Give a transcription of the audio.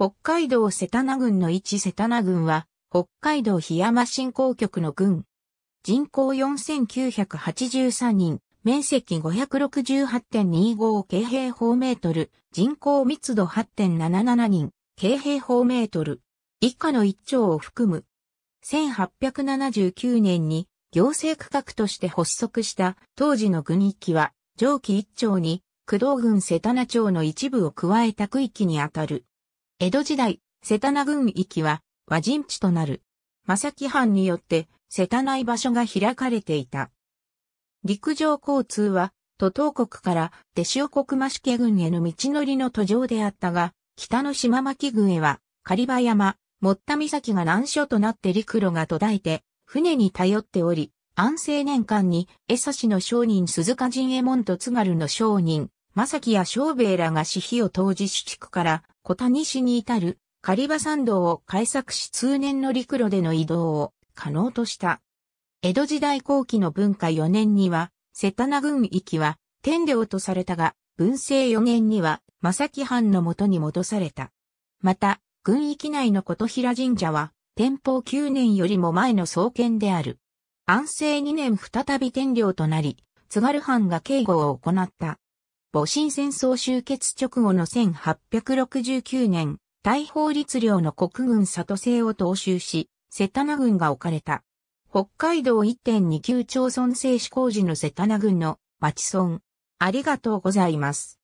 北海道瀬田名郡の一瀬田名郡は、北海道檜山振興局の郡。人口4983人、面積568.25京平方メートル、人口密度8.77人、京平方メートル。以下の一丁を含む。1879年に行政区画として発足した当時の郡域は上記一丁に、工藤郡瀬田名町の一部を加えた区域にあたる。江戸時代、瀬田名郡域は和人地となる。正木藩によって瀬田内場所が開かれていた。陸上交通は、都東国から手塩国増家郡への道のりの途上であったが、北の島巻郡へは、狩場山、もった岬が難所となって陸路が途絶えて、船に頼っており、安政年間に、江差の商人鈴鹿陣右衛門と津軽の商人、正木や昌兵衛らが私費を投じ主畜から、小谷市に至る狩場山道を開削し通年の陸路での移動を可能とした。江戸時代後期の文化4年には、瀬田名郡域は天領とされたが、文政4年には正木藩の元に戻された。また、郡域内の琴平神社は、天保9年よりも前の創建である。安政2年再び天領となり、津軽藩が警護を行った。戊辰戦争終結直後の1869年、大法律令の国軍里制を踏襲し、瀬田名軍が置かれた。北海道1.29町村制止工事の瀬田名軍の町村。ありがとうございます。